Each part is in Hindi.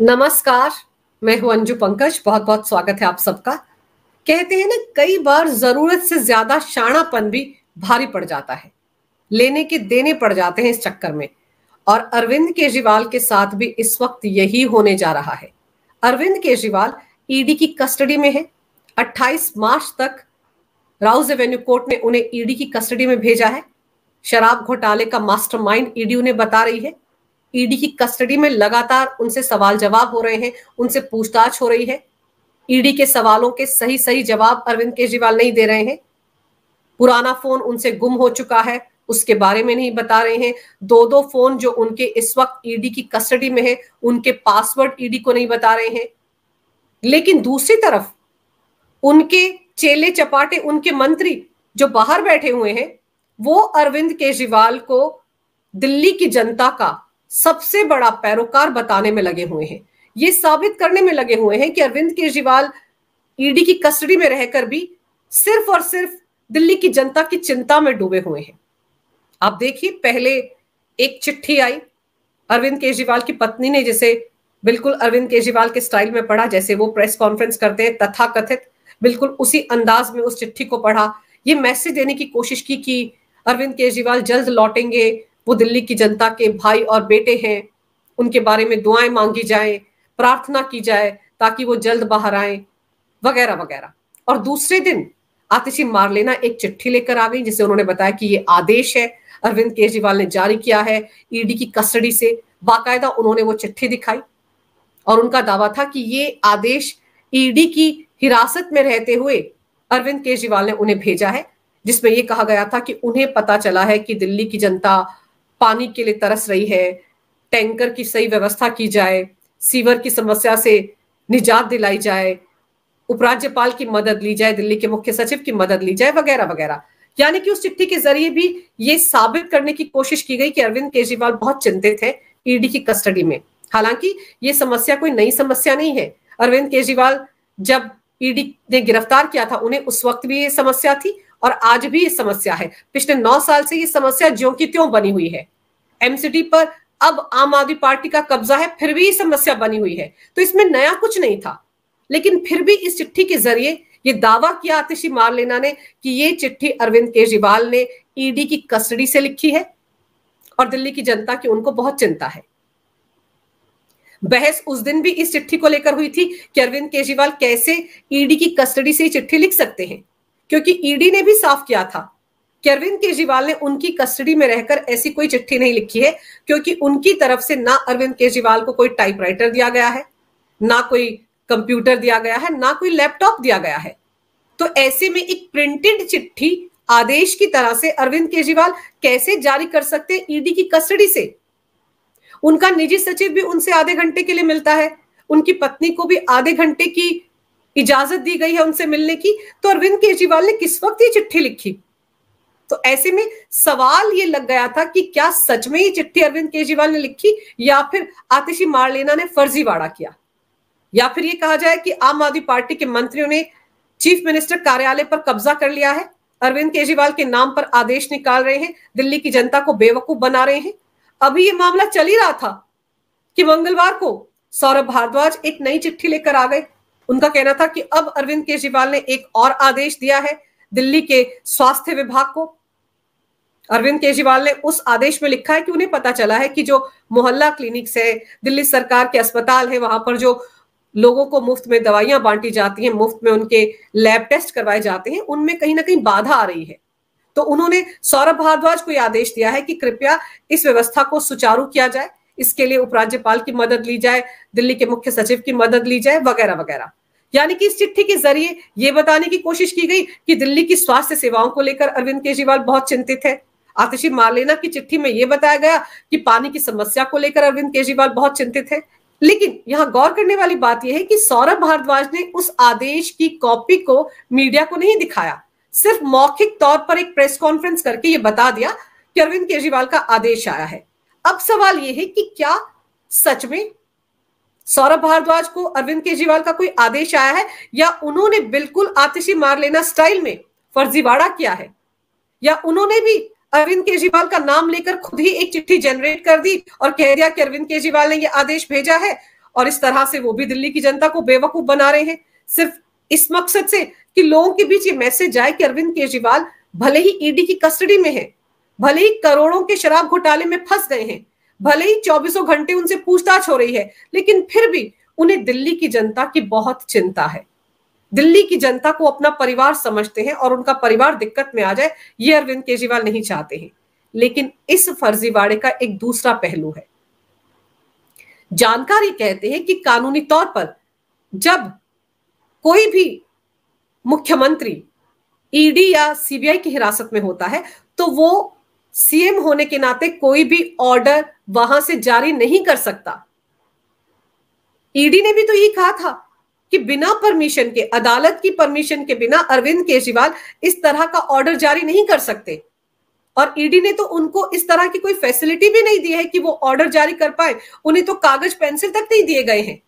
नमस्कार मैं हूं अंजू पंकज बहुत बहुत स्वागत है आप सबका कहते हैं ना कई बार जरूरत से ज्यादा शाणापन भी भारी पड़ जाता है लेने के देने पड़ जाते हैं इस चक्कर में और अरविंद केजरीवाल के साथ भी इस वक्त यही होने जा रहा है अरविंद केजरीवाल ईडी की कस्टडी में है 28 मार्च तक राउज रेवेन्यू कोर्ट ने उन्हें ईडी की कस्टडी में भेजा है शराब घोटाले का मास्टरमाइंड ईडी उन्हें बता रही है ईडी की कस्टडी में लगातार उनसे सवाल जवाब हो रहे हैं उनसे पूछताछ हो रही है ईडी के सवालों के सही सही जवाब अरविंद केजरीवाल नहीं दे रहे हैं पुराना फोन उनसे गुम हो चुका है उसके बारे में नहीं बता रहे हैं दो दो फोन जो उनके इस वक्त ईडी की कस्टडी में है उनके पासवर्ड ईडी को नहीं बता रहे हैं लेकिन दूसरी तरफ उनके चेले चपाटे उनके मंत्री जो बाहर बैठे हुए हैं वो अरविंद केजरीवाल को दिल्ली की जनता का सबसे बड़ा पैरोकार बताने में लगे हुए हैं ये साबित करने में लगे हुए हैं कि अरविंद केजरीवाल ईडी की कस्टडी में रहकर भी सिर्फ और सिर्फ दिल्ली की जनता की चिंता में डूबे हुए हैं आप देखिए पहले एक चिट्ठी आई अरविंद केजरीवाल की पत्नी ने जिसे बिल्कुल अरविंद केजरीवाल के स्टाइल में पढ़ा जैसे वो प्रेस कॉन्फ्रेंस करते हैं तथा कथित बिल्कुल उसी अंदाज में उस चिट्ठी को पढ़ा ये मैसेज देने की कोशिश की कि अरविंद केजरीवाल जल्द लौटेंगे वो दिल्ली की जनता के भाई और बेटे हैं उनके बारे में दुआएं मांगी जाए प्रार्थना की जाए ताकि वो जल्द बाहर आए वगैरह वगैरह और दूसरे दिन आतिशी मारलेना एक चिट्ठी लेकर आ गई जिसे उन्होंने बताया कि ये आदेश है अरविंद केजरीवाल ने जारी किया है ईडी की कस्टडी से बाकायदा उन्होंने वो चिट्ठी दिखाई और उनका दावा था कि ये आदेश ईडी की हिरासत में रहते हुए अरविंद केजरीवाल ने उन्हें भेजा है जिसमें यह कहा गया था कि उन्हें पता चला है कि दिल्ली की जनता पानी के लिए तरस रही है टैंकर की सही व्यवस्था की जाए सीवर की समस्या से निजात दिलाई जाए उपराज्यपाल की मदद ली जाए दिल्ली के मुख्य सचिव की मदद ली जाए वगैरह वगैरह यानी कि उस चिट्ठी के जरिए भी ये साबित करने की कोशिश की गई कि अरविंद केजरीवाल बहुत चिंतित है ईडी की कस्टडी में हालांकि ये समस्या कोई नई समस्या नहीं है अरविंद केजरीवाल जब ईडी ने गिरफ्तार किया था उन्हें उस वक्त भी ये समस्या थी और आज भी ये समस्या है पिछले नौ साल से ये समस्या ज्यो की त्यों बनी हुई है एमसीडी पर अब आम आदमी पार्टी का कब्जा है फिर भी समस्या बनी हुई है तो इसमें नया कुछ नहीं था लेकिन फिर भी इस चिट्ठी के जरिए ये दावा किया आतिशी मारलेना ने कि ये चिट्ठी अरविंद केजरीवाल ने ईडी e की कस्टडी से लिखी है और दिल्ली की जनता की उनको बहुत चिंता है बहस उस दिन भी इस चिट्ठी को लेकर हुई थी कि अरविंद केजरीवाल कैसे ईडी e की कस्टडी से चिट्ठी लिख सकते हैं क्योंकि ईडी e ने भी साफ किया था कि अरविंद केजरीवाल ने उनकी कस्टडी में रहकर ऐसी कोई चिट्ठी नहीं लिखी है क्योंकि उनकी तरफ से ना अरविंद केजरीवाल को कोई टाइपराइटर दिया गया है ना कोई कंप्यूटर दिया गया है ना कोई लैपटॉप दिया गया है तो ऐसे में एक प्रिंटेड चिट्ठी आदेश की तरह से अरविंद केजरीवाल कैसे जारी कर सकते हैं ईडी e की कस्टडी से उनका निजी सचिव भी उनसे आधे घंटे के लिए मिलता है उनकी पत्नी को भी आधे घंटे की इजाजत दी गई है उनसे मिलने की तो अरविंद केजरीवाल ने किस वक्त ये चिट्ठी लिखी तो ऐसे में सवाल ये लग गया था कि क्या सच में ये चिट्ठी अरविंद केजरीवाल ने लिखी या फिर आतिशी मारलेना ने फर्जीवाड़ा किया या फिर ये कहा जाए कि आम आदमी पार्टी के मंत्रियों ने चीफ मिनिस्टर कार्यालय पर कब्जा कर लिया है अरविंद केजरीवाल के नाम पर आदेश निकाल रहे हैं दिल्ली की जनता को बेवकूफ बना रहे हैं अभी ये मामला चल ही रहा था कि मंगलवार को सौरभ भारद्वाज एक नई चिट्ठी लेकर आ गए उनका कहना था कि अब अरविंद केजरीवाल ने एक और आदेश दिया है दिल्ली के स्वास्थ्य विभाग को अरविंद केजरीवाल ने उस आदेश में लिखा है कि उन्हें पता चला है कि जो मोहल्ला क्लिनिक्स है दिल्ली सरकार के अस्पताल है वहां पर जो लोगों को मुफ्त में दवाइयां बांटी जाती हैं मुफ्त में उनके लैब टेस्ट करवाए जाते हैं उनमें कहीं ना कहीं बाधा आ रही है तो उन्होंने सौरभ भारद्वाज को यह आदेश दिया है कि कृपया इस व्यवस्था को सुचारू किया जाए इसके लिए उपराज्यपाल की मदद ली जाए दिल्ली के मुख्य सचिव की मदद ली जाए वगैरह वगैरह यानी कि इस चिट्ठी के जरिए ये बताने की कोशिश की गई कि दिल्ली की स्वास्थ्य सेवाओं को लेकर अरविंद केजरीवाल बहुत चिंतित है आतिशी तो मारलेना की चिट्ठी में यह बताया गया कि पानी की समस्या को लेकर अरविंद केजरीवाल बहुत चिंतित है लेकिन यहाँ गौर करने वाली बात यह है कि सौरभ भारद्वाज ने उस आदेश की कॉपी को मीडिया को नहीं दिखाया सिर्फ मौखिक तौर पर एक प्रेस कॉन्फ्रेंस करके ये बता दिया कि अरविंद केजरीवाल का आदेश आया है अब सवाल यह है कि क्या सच में सौरभ भारद्वाज को अरविंद केजरीवाल का कोई आदेश आया है या उन्होंने बिल्कुल आतिशी मार लेना स्टाइल में फर्जीवाड़ा किया है या उन्होंने भी अरविंद केजरीवाल का नाम लेकर खुद ही एक चिट्ठी जनरेट कर दी और कह दिया कि अरविंद केजरीवाल ने यह आदेश भेजा है और इस तरह से वो भी दिल्ली की जनता को बेवकूफ बना रहे हैं सिर्फ इस मकसद से कि लोगों के बीच ये मैसेज जाए कि अरविंद केजरीवाल भले ही ईडी e की कस्टडी में है भले ही करोड़ों के शराब घोटाले में फंस गए हैं भले ही चौबीसों घंटे उनसे पूछताछ हो रही है लेकिन फिर भी उन्हें दिल्ली की जनता की बहुत चिंता है दिल्ली की जनता को अपना परिवार समझते हैं और उनका परिवार दिक्कत में आ जाए ये अरविंद केजरीवाल नहीं चाहते हैं लेकिन इस फर्जीवाड़े का एक दूसरा पहलू है जानकारी कहते हैं कि कानूनी तौर पर जब कोई भी मुख्यमंत्री ईडी या सीबीआई की हिरासत में होता है तो वो सीएम होने के नाते कोई भी ऑर्डर वहां से जारी नहीं कर सकता ईडी ने भी तो यही कहा था कि बिना परमिशन के अदालत की परमिशन के बिना अरविंद केजरीवाल इस तरह का ऑर्डर जारी नहीं कर सकते और ईडी ने तो उनको इस तरह की कोई फैसिलिटी भी नहीं दी है कि वो ऑर्डर जारी कर पाए उन्हें तो कागज पेंसिल तक नहीं दिए गए हैं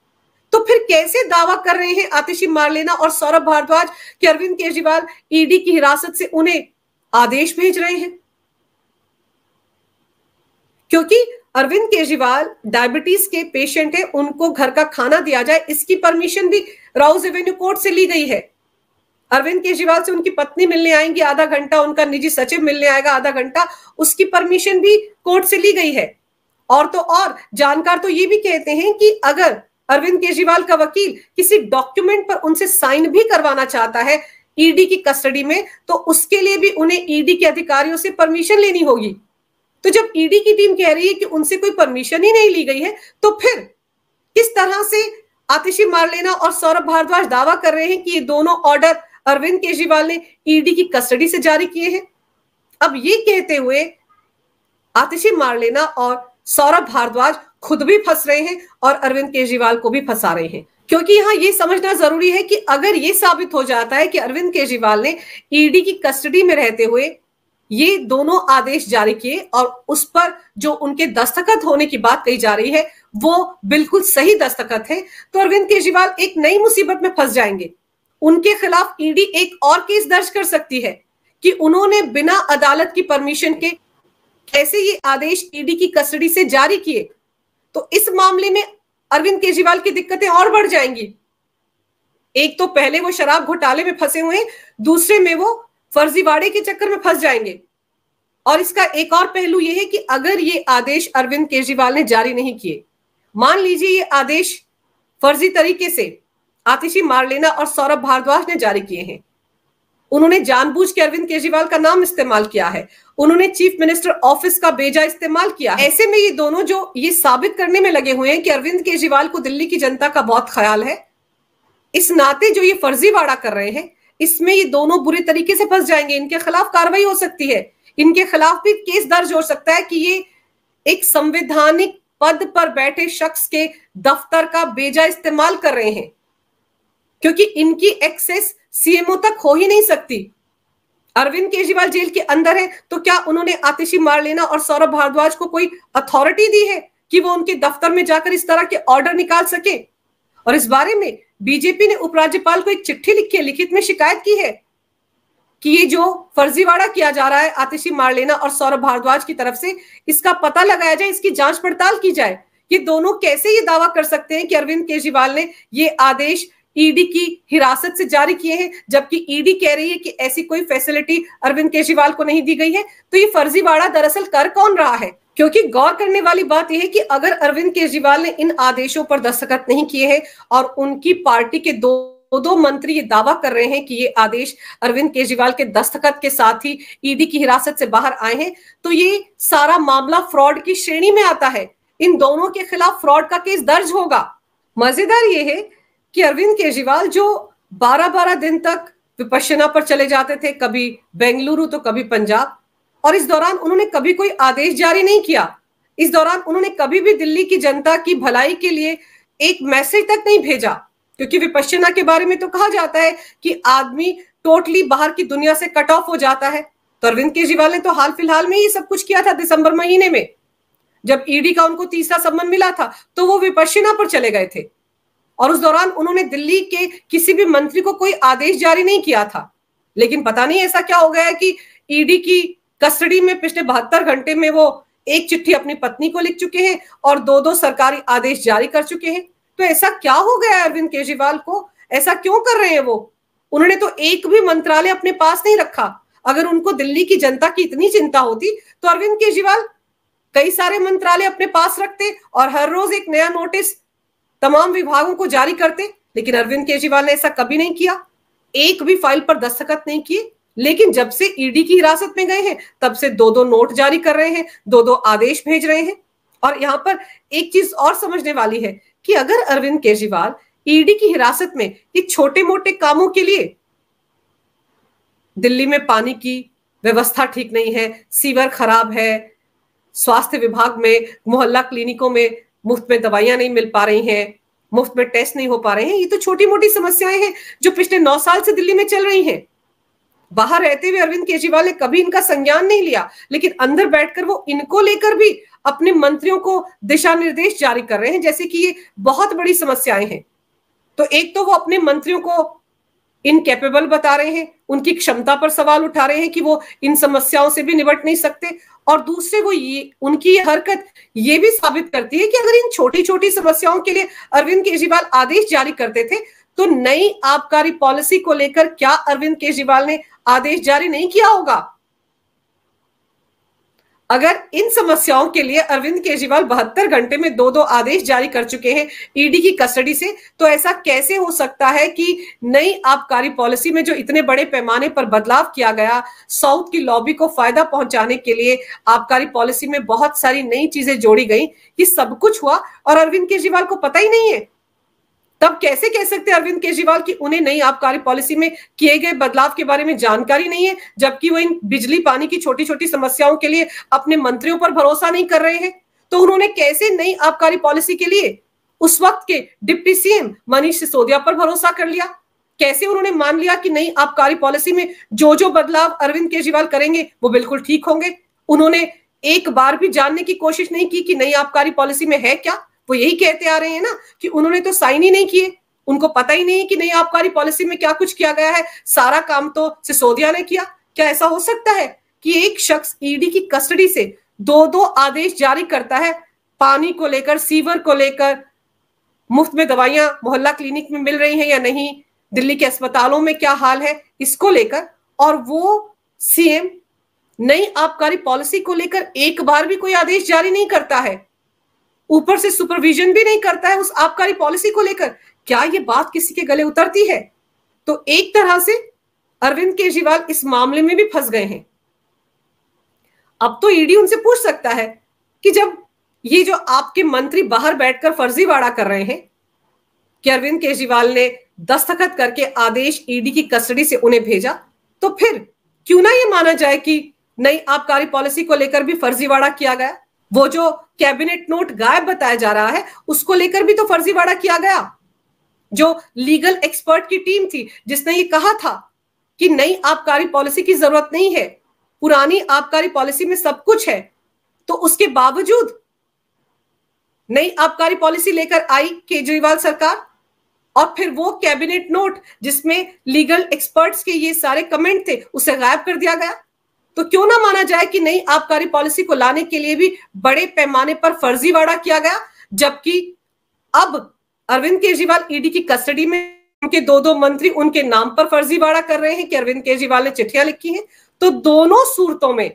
तो फिर कैसे दावा कर रहे हैं आतिशी मारलेना और सौरभ भारद्वाज कि अरविंद केजरीवाल ईडी की हिरासत से उन्हें आदेश भेज रहे हैं क्योंकि अरविंद केजरीवाल डायबिटीज के पेशेंट है उनको घर का खाना दिया जाए इसकी परमिशन भी राउस रेवेन्यू कोर्ट से ली गई है अरविंद केजरीवाल से उनकी पत्नी मिलने आएंगी आधा घंटा उनका निजी सचिव मिलने आएगा आधा घंटा उसकी परमिशन भी कोर्ट से ली गई है और तो और जानकार तो ये भी कहते हैं कि अगर अरविंद केजरीवाल का वकील किसी डॉक्यूमेंट पर उनसे साइन भी करवाना चाहता है ईडी e की कस्टडी में तो उसके लिए भी उन्हें ईडी e के अधिकारियों से परमिशन लेनी होगी तो जब ईडी e की टीम कह रही है कि उनसे कोई परमिशन ही नहीं ली गई है तो फिर किस तरह से आतिशी मारलेना और सौरभ भारद्वाज दावा कर रहे हैं कि ये दोनों ऑर्डर अरविंद केजरीवाल ने ईडी e की कस्टडी से जारी किए हैं अब ये कहते हुए आतिशी मारलेना और सौरभ भारद्वाज खुद भी फंस रहे हैं और अरविंद केजरीवाल को भी फंसा रहे हैं क्योंकि यहां ये समझना जरूरी है कि अगर ये साबित हो जाता है कि अरविंद केजरीवाल ने ईडी e की कस्टडी में रहते हुए ये दोनों आदेश जारी किए और उस पर जो उनके दस्तखत होने की बात कही जा रही है वो बिल्कुल सही दस्तखत है तो अरविंद केजरीवाल एक नई मुसीबत में फंस जाएंगे उनके खिलाफ ईडी एक और केस दर्ज कर सकती है कि उन्होंने बिना अदालत की परमिशन के कैसे ये आदेश ईडी की कस्टडी से जारी किए तो इस मामले में अरविंद केजरीवाल की दिक्कतें और बढ़ जाएंगी एक तो पहले वो शराब घोटाले में फंसे हुए दूसरे में वो फर्जीवाड़े के चक्कर में फंस जाएंगे और इसका एक और पहलू यह है कि अगर ये आदेश अरविंद केजरीवाल ने जारी नहीं किए मान लीजिए ये आदेश फर्जी तरीके से आतिशी मारलेना और सौरभ भारद्वाज ने जारी किए हैं उन्होंने जानबूझ के अरविंद केजरीवाल का नाम इस्तेमाल किया है उन्होंने चीफ मिनिस्टर ऑफिस का बेजा इस्तेमाल किया है ऐसे में ये दोनों जो ये साबित करने में लगे हुए हैं कि अरविंद केजरीवाल को दिल्ली की जनता का बहुत ख्याल है इस नाते जो ये फर्जीवाड़ा कर रहे हैं इसमें ये दोनों बुरे तरीके से फंस जाएंगे इनके खिलाफ कार्रवाई हो सकती है इनके खिलाफ भी केस दर्ज हो सकता है कि ये एक संवैधानिक पद पर बैठे शख्स के दफ्तर का बेजा इस्तेमाल कर रहे हैं क्योंकि इनकी एक्सेस सीएमओ तक हो ही नहीं सकती अरविंद केजरीवाल जेल के अंदर है तो क्या उन्होंने आतिशी मार लेना और सौरभ भारद्वाज को कोई अथॉरिटी दी है कि वो उनके दफ्तर में जाकर इस तरह के ऑर्डर निकाल सके और इस बारे में बीजेपी ने उपराज्यपाल को एक चिट्ठी लिखी है लिखित में शिकायत की है कि ये जो फर्जीवाड़ा किया जा रहा है आतिशी मार लेना और सौरभ भारद्वाज की तरफ से इसका पता लगाया जाए इसकी जांच पड़ताल की जाए ये दोनों कैसे ये दावा कर सकते हैं कि अरविंद केजरीवाल ने ये आदेश ईडी की हिरासत से जारी किए हैं जबकि ईडी कह रही है कि ऐसी कोई फैसिलिटी अरविंद केजरीवाल को नहीं दी गई है तो ये फर्जीवाड़ा दरअसल कर कौन रहा है क्योंकि गौर करने वाली बात यह है कि अगर अरविंद केजरीवाल ने इन आदेशों पर दस्तखत नहीं किए हैं और उनकी पार्टी के दो दो दो मंत्री ये दावा कर रहे हैं कि ये आदेश अरविंद केजरीवाल के दस्तखत के साथ ही ईडी की हिरासत से बाहर आए हैं तो ये सारा मामला फ्रॉड की श्रेणी में आता है इन दोनों के खिलाफ फ्रॉड का केस दर्ज होगा मजेदार ये है कि अरविंद केजरीवाल जो बारह बारह दिन तक विपश्यना पर चले जाते थे कभी बेंगलुरु तो कभी पंजाब और इस दौरान उन्होंने कभी कोई आदेश जारी नहीं किया इस दौरान उन्होंने कभी भी दिल्ली की जनता की भलाई के लिए एक मैसेज तक नहीं भेजा क्योंकि विपश्चना के बारे में तो कहा जाता है कि आदमी टोटली बाहर की दुनिया से कट ऑफ हो जाता है तो अरविंद केजरीवाल ने तो हाल फिलहाल में ही सब कुछ किया था दिसंबर महीने में जब ईडी e का उनको तीसरा सम्मन मिला था तो वो विपश्चना पर चले गए थे और उस दौरान उन्होंने दिल्ली के किसी भी मंत्री को कोई आदेश जारी नहीं किया था लेकिन पता नहीं ऐसा क्या हो गया कि ईडी e की कस्टडी में पिछले बहत्तर घंटे में वो एक चिट्ठी अपनी पत्नी को लिख चुके हैं और दो दो सरकारी आदेश जारी कर चुके हैं तो ऐसा क्या हो गया अरविंद केजरीवाल को ऐसा क्यों कर रहे हैं वो उन्होंने तो एक भी मंत्रालय अपने पास नहीं रखा अगर उनको दिल्ली की जनता की इतनी चिंता होती तो अरविंद केजरीवाल कई सारे मंत्रालय अपने पास रखते और हर रोज एक नया नोटिस तमाम विभागों को जारी करते लेकिन अरविंद केजरीवाल ने ऐसा कभी नहीं किया एक भी फाइल पर दस्तखत नहीं किए लेकिन जब से ईडी e की हिरासत में गए हैं तब से दो दो नोट जारी कर रहे हैं दो दो आदेश भेज रहे हैं और यहाँ पर एक चीज और समझने वाली है कि अगर अरविंद केजरीवाल ईडी e की हिरासत में ये छोटे मोटे कामों के लिए दिल्ली में पानी की व्यवस्था ठीक नहीं है सीवर खराब है स्वास्थ्य विभाग में मोहल्ला क्लिनिकों में मुफ्त में दवाइयां नहीं मिल पा रही हैं मुफ्त में टेस्ट नहीं हो पा रहे हैं ये तो छोटी मोटी समस्याएं हैं जो पिछले नौ साल से दिल्ली में चल रही हैं बाहर रहते हुए अरविंद केजरीवाल ने कभी इनका संज्ञान नहीं लिया लेकिन अंदर बैठकर वो इनको लेकर भी अपने मंत्रियों को दिशा निर्देश जारी कर रहे हैं जैसे कि ये बहुत बड़ी समस्याएं हैं तो एक तो वो अपने मंत्रियों को इनकेपेबल बता रहे हैं उनकी क्षमता पर सवाल उठा रहे हैं कि वो इन समस्याओं से भी निबट नहीं सकते और दूसरे वो ये उनकी ये हरकत ये भी साबित करती है कि अगर इन छोटी छोटी समस्याओं के लिए अरविंद केजरीवाल आदेश जारी करते थे तो नई आबकारी पॉलिसी को लेकर क्या अरविंद केजरीवाल ने आदेश जारी नहीं किया होगा अगर इन समस्याओं के लिए अरविंद केजरीवाल बहत्तर घंटे में दो दो आदेश जारी कर चुके हैं ईडी की कस्टडी से तो ऐसा कैसे हो सकता है कि नई आबकारी पॉलिसी में जो इतने बड़े पैमाने पर बदलाव किया गया साउथ की लॉबी को फायदा पहुंचाने के लिए आबकारी पॉलिसी में बहुत सारी नई चीजें जोड़ी गई ये सब कुछ हुआ और अरविंद केजरीवाल को पता ही नहीं है तब कैसे कह सकते हैं अरविंद केजरीवाल कि उन्हें नई आबकारी पॉलिसी में किए गए बदलाव के बारे में जानकारी नहीं है जबकि वो इन बिजली पानी की छोटी छोटी समस्याओं के लिए अपने मंत्रियों पर भरोसा नहीं कर रहे हैं तो उन्होंने कैसे नई आबकारी पॉलिसी के लिए उस वक्त के डिप्टी सीएम मनीष सिसोदिया पर भरोसा कर लिया कैसे उन्होंने मान लिया कि नई आबकारी पॉलिसी में जो जो बदलाव अरविंद केजरीवाल करेंगे वो बिल्कुल ठीक होंगे उन्होंने एक बार भी जानने की कोशिश नहीं की कि नई आबकारी पॉलिसी में है क्या वो यही कहते आ रहे हैं ना कि उन्होंने तो साइन ही नहीं किए उनको पता ही नहीं कि नई आबकारी पॉलिसी में क्या कुछ किया गया है सारा काम तो सिसोदिया ने किया क्या ऐसा हो सकता है कि एक शख्स ईडी की कस्टडी से दो दो आदेश जारी करता है पानी को लेकर सीवर को लेकर मुफ्त में दवाइयां मोहल्ला क्लिनिक में मिल रही हैं या नहीं दिल्ली के अस्पतालों में क्या हाल है इसको लेकर और वो सीएम नई आबकारी पॉलिसी को लेकर एक बार भी कोई आदेश जारी नहीं करता है ऊपर से सुपरविजन भी नहीं करता है उस आबकारी पॉलिसी को लेकर क्या ये बात किसी के गले उतरती है तो एक तरह से अरविंद केजरीवाल इस मामले में भी फंस गए हैं अब तो ईडी e उनसे पूछ सकता है कि जब ये जो आपके मंत्री बाहर बैठकर फर्जीवाड़ा कर रहे हैं कि अरविंद केजरीवाल ने दस्तखत करके आदेश ईडी e की कस्टडी से उन्हें भेजा तो फिर क्यों ना ये माना जाए कि नई आबकारी पॉलिसी को लेकर भी फर्जीवाड़ा किया गया वो जो कैबिनेट नोट गायब बताया जा रहा है उसको लेकर भी तो फर्जीवाड़ा किया गया जो लीगल एक्सपर्ट की टीम थी जिसने ये कहा था कि नई आबकारी पॉलिसी की जरूरत नहीं है पुरानी आबकारी पॉलिसी में सब कुछ है तो उसके बावजूद नई आबकारी पॉलिसी लेकर आई केजरीवाल सरकार और फिर वो कैबिनेट नोट जिसमें लीगल एक्सपर्ट्स के ये सारे कमेंट थे उसे गायब कर दिया गया तो क्यों ना माना जाए कि नहीं आबकारी पॉलिसी को लाने के लिए भी बड़े पैमाने पर फर्जीवाड़ा किया गया जबकि अब अरविंद केजरीवाल ईडी की कस्टडी में उनके दो दो मंत्री उनके नाम पर फर्जीवाड़ा कर रहे हैं कि अरविंद केजरीवाल ने चिट्ठियां लिखी हैं तो दोनों सूरतों में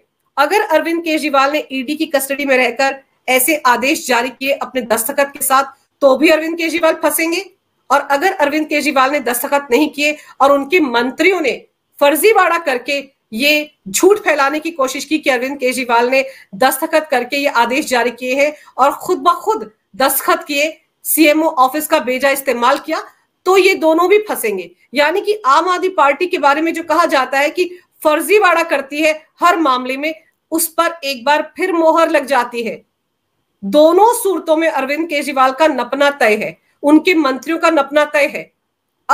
अगर अरविंद केजरीवाल ने ईडी की कस्टडी में रहकर ऐसे आदेश जारी किए अपने दस्तखत के साथ तो भी अरविंद केजरीवाल फंसेंगे और अगर अरविंद केजरीवाल ने दस्तखत नहीं किए और उनके मंत्रियों ने फर्जीवाड़ा करके ये झूठ फैलाने की कोशिश की कि अरविंद केजरीवाल ने दस्तखत करके ये आदेश जारी किए हैं और खुद ब खुद दस्तखत किए सीएमओ ऑफिस का बेजा इस्तेमाल किया तो ये दोनों भी फंसेंगे यानी कि आम आदमी पार्टी के बारे में जो कहा जाता है कि फर्जीवाड़ा करती है हर मामले में उस पर एक बार फिर मोहर लग जाती है दोनों सूरतों में अरविंद केजरीवाल का नपना तय है उनके मंत्रियों का नपना तय है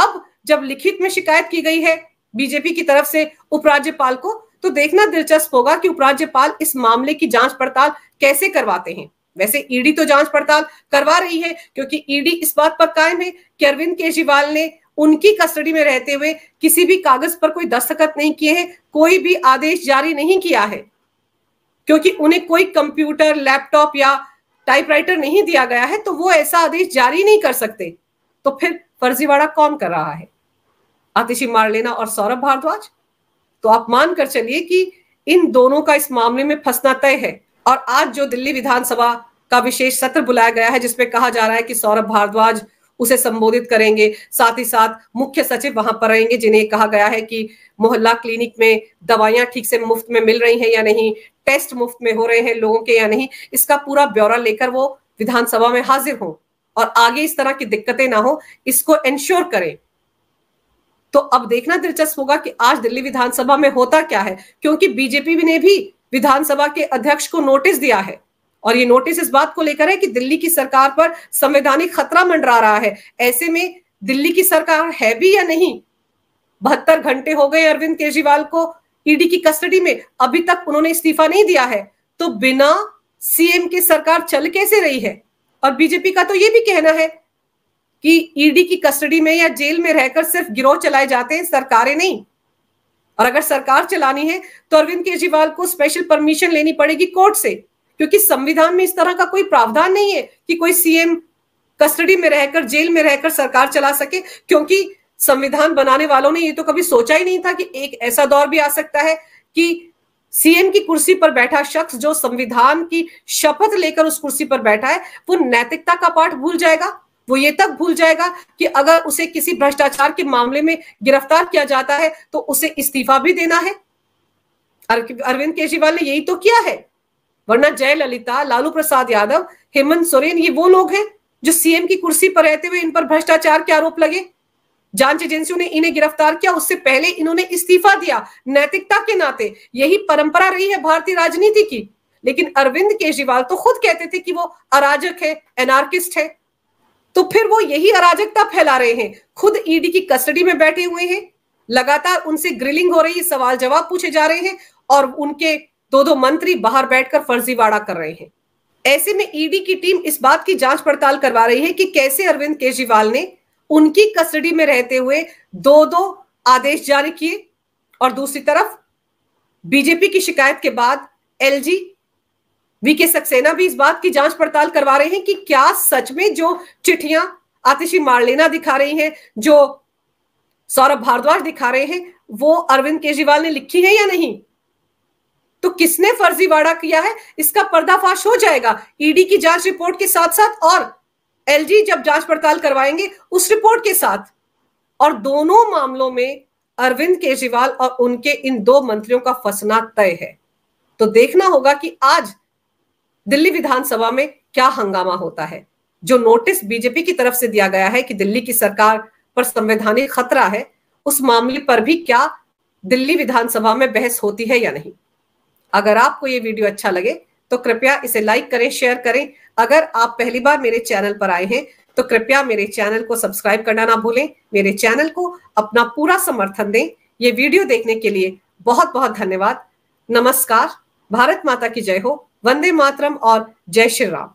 अब जब लिखित में शिकायत की गई है बीजेपी की तरफ से उपराज्यपाल को तो देखना दिलचस्प होगा कि उपराज्यपाल इस मामले की जांच पड़ताल कैसे करवाते हैं वैसे ईडी तो जांच पड़ताल करवा रही है क्योंकि ईडी इस बात पर कायम है कि अरविंद केजरीवाल ने उनकी कस्टडी में रहते हुए किसी भी कागज पर कोई दस्तखत नहीं किए हैं कोई भी आदेश जारी नहीं किया है क्योंकि उन्हें कोई कंप्यूटर लैपटॉप या टाइपराइटर नहीं दिया गया है तो वो ऐसा आदेश जारी नहीं कर सकते तो फिर फर्जीवाड़ा कौन कर रहा है आतिशी मार और सौरभ भारद्वाज तो आप मान कर चलिए कि इन दोनों का इस मामले में फंसना तय है और आज जो दिल्ली विधानसभा का विशेष सत्र बुलाया गया है जिसमें कहा जा रहा है कि सौरभ भारद्वाज उसे संबोधित करेंगे साथ ही साथ मुख्य सचिव वहां पर रहेंगे जिन्हें कहा गया है कि मोहल्ला क्लिनिक में दवाइयां ठीक से मुफ्त में मिल रही हैं या नहीं टेस्ट मुफ्त में हो रहे हैं लोगों के या नहीं इसका पूरा ब्यौरा लेकर वो विधानसभा में हाजिर हो और आगे इस तरह की दिक्कतें ना हो इसको इंश्योर करें तो अब देखना दिलचस्प होगा कि आज दिल्ली विधानसभा में होता क्या है क्योंकि बीजेपी ने भी विधानसभा के अध्यक्ष को नोटिस दिया है और ये नोटिस इस बात को लेकर है कि दिल्ली की सरकार पर संवैधानिक खतरा मंडरा रहा है ऐसे में दिल्ली की सरकार है भी या नहीं बहत्तर घंटे हो गए अरविंद केजरीवाल को ईडी की कस्टडी में अभी तक उन्होंने इस्तीफा नहीं दिया है तो बिना सीएम की सरकार चल कैसे रही है और बीजेपी का तो ये भी कहना है कि ईडी e की कस्टडी में या जेल में रहकर सिर्फ गिरोह चलाए जाते हैं सरकारें नहीं और अगर सरकार चलानी है तो अरविंद केजरीवाल को स्पेशल परमिशन लेनी पड़ेगी कोर्ट से क्योंकि संविधान में इस तरह का कोई प्रावधान नहीं है कि कोई सीएम कस्टडी में रहकर जेल में रहकर सरकार चला सके क्योंकि संविधान बनाने वालों ने ये तो कभी सोचा ही नहीं था कि एक ऐसा दौर भी आ सकता है कि सीएम की कुर्सी पर बैठा शख्स जो संविधान की शपथ लेकर उस कुर्सी पर बैठा है वो नैतिकता का पाठ भूल जाएगा वो ये तक भूल जाएगा कि अगर उसे किसी भ्रष्टाचार के मामले में गिरफ्तार किया जाता है तो उसे इस्तीफा भी देना है अरविंद केजरीवाल ने यही तो किया है वरना जयललिता लालू प्रसाद यादव हेमंत सोरेन ये वो लोग हैं जो सीएम की कुर्सी पर रहते हुए इन पर भ्रष्टाचार के आरोप लगे जांच एजेंसियों ने इन्हें गिरफ्तार किया उससे पहले इन्होंने इस्तीफा दिया नैतिकता के नाते यही परंपरा रही है भारतीय राजनीति की लेकिन अरविंद केजरीवाल तो खुद कहते थे कि वो अराजक है एनार्किस्ट है तो फिर वो यही अराजकता फैला रहे हैं खुद ईडी e की कस्टडी में बैठे हुए हैं लगातार उनसे ग्रिलिंग हो रही है सवाल जवाब पूछे जा रहे हैं और उनके दो दो मंत्री बाहर बैठकर फर्जीवाड़ा कर रहे हैं ऐसे में ईडी e की टीम इस बात की जांच पड़ताल करवा रही है कि कैसे अरविंद केजरीवाल ने उनकी कस्टडी में रहते हुए दो दो आदेश जारी किए और दूसरी तरफ बीजेपी की शिकायत के बाद एलजी वीके सक्सेना भी इस बात की जांच पड़ताल करवा रहे हैं कि क्या सच में जो चिट्ठियां आतिशी मारलेना दिखा रही हैं जो सौरभ भारद्वाज दिखा रहे हैं वो अरविंद केजरीवाल ने लिखी है या नहीं तो किसने फर्जीवाड़ा किया है इसका पर्दाफाश हो जाएगा ईडी की जांच रिपोर्ट के साथ साथ और एलजी जब जांच पड़ताल करवाएंगे उस रिपोर्ट के साथ और दोनों मामलों में अरविंद केजरीवाल और उनके इन दो मंत्रियों का फसना तय है तो देखना होगा कि आज दिल्ली विधानसभा में क्या हंगामा होता है जो नोटिस बीजेपी की तरफ से दिया गया है कि दिल्ली की सरकार पर संवैधानिक खतरा है उस मामले पर भी क्या दिल्ली विधानसभा में बहस होती है या नहीं अगर आपको ये वीडियो अच्छा लगे तो कृपया इसे लाइक करें शेयर करें अगर आप पहली बार मेरे चैनल पर आए हैं तो कृपया मेरे चैनल को सब्सक्राइब करना ना भूलें मेरे चैनल को अपना पूरा समर्थन दें ये वीडियो देखने के लिए बहुत बहुत धन्यवाद नमस्कार भारत माता की जय हो वंदे मातरम और जय श्री राम